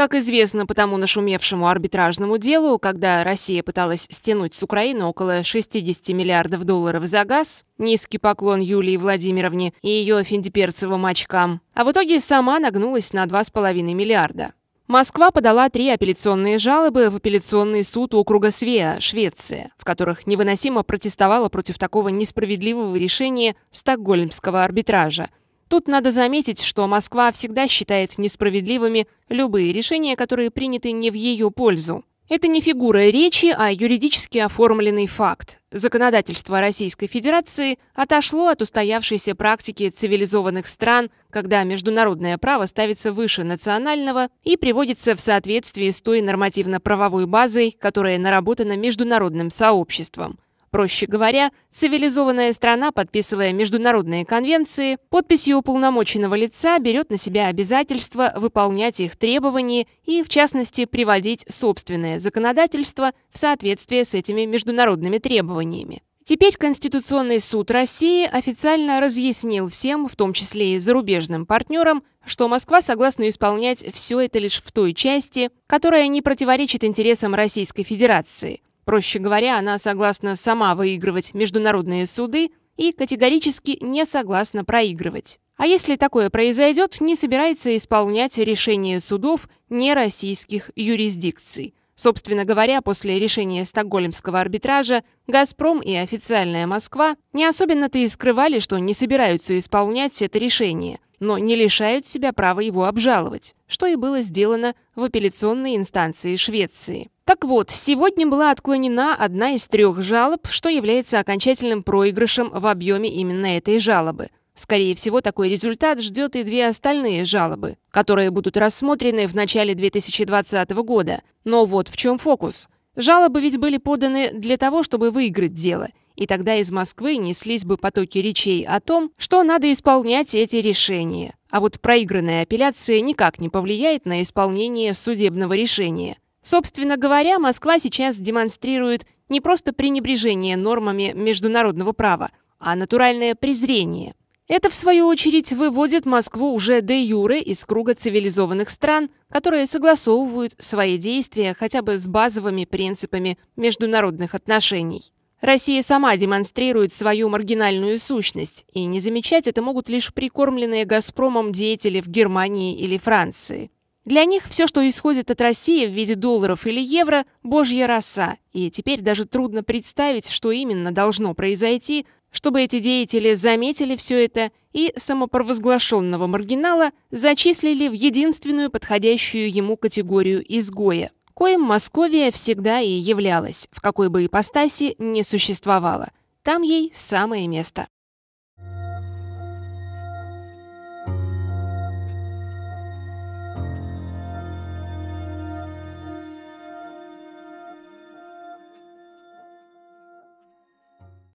Как известно по тому нашумевшему арбитражному делу, когда Россия пыталась стянуть с Украины около 60 миллиардов долларов за газ, низкий поклон Юлии Владимировне и ее финдиперцевым очкам, а в итоге сама нагнулась на 2,5 миллиарда. Москва подала три апелляционные жалобы в апелляционный суд округа Свеа, Швеция, в которых невыносимо протестовала против такого несправедливого решения стокгольмского арбитража – Тут надо заметить, что Москва всегда считает несправедливыми любые решения, которые приняты не в ее пользу. Это не фигура речи, а юридически оформленный факт. Законодательство Российской Федерации отошло от устоявшейся практики цивилизованных стран, когда международное право ставится выше национального и приводится в соответствии с той нормативно-правовой базой, которая наработана международным сообществом – Проще говоря, цивилизованная страна, подписывая международные конвенции, подписью уполномоченного лица берет на себя обязательство выполнять их требования и, в частности, приводить собственное законодательство в соответствие с этими международными требованиями. Теперь Конституционный суд России официально разъяснил всем, в том числе и зарубежным партнерам, что Москва согласна исполнять все это лишь в той части, которая не противоречит интересам Российской Федерации – Проще говоря, она согласна сама выигрывать международные суды и категорически не согласна проигрывать. А если такое произойдет, не собирается исполнять решения судов нероссийских юрисдикций. Собственно говоря, после решения стокгольмского арбитража «Газпром» и официальная Москва не особенно-то и скрывали, что не собираются исполнять это решение, но не лишают себя права его обжаловать, что и было сделано в апелляционной инстанции Швеции. Так вот, сегодня была отклонена одна из трех жалоб, что является окончательным проигрышем в объеме именно этой жалобы – Скорее всего, такой результат ждет и две остальные жалобы, которые будут рассмотрены в начале 2020 года. Но вот в чем фокус. Жалобы ведь были поданы для того, чтобы выиграть дело, и тогда из Москвы неслись бы потоки речей о том, что надо исполнять эти решения. А вот проигранная апелляция никак не повлияет на исполнение судебного решения. Собственно говоря, Москва сейчас демонстрирует не просто пренебрежение нормами международного права, а натуральное презрение – это, в свою очередь, выводит Москву уже де юре из круга цивилизованных стран, которые согласовывают свои действия хотя бы с базовыми принципами международных отношений. Россия сама демонстрирует свою маргинальную сущность, и не замечать это могут лишь прикормленные «Газпромом» деятели в Германии или Франции. Для них все, что исходит от России в виде долларов или евро – божья роса, и теперь даже трудно представить, что именно должно произойти – чтобы эти деятели заметили все это и самопровозглашенного маргинала зачислили в единственную подходящую ему категорию изгоя, коим Московия всегда и являлась, в какой бы ипостаси не существовала. Там ей самое место.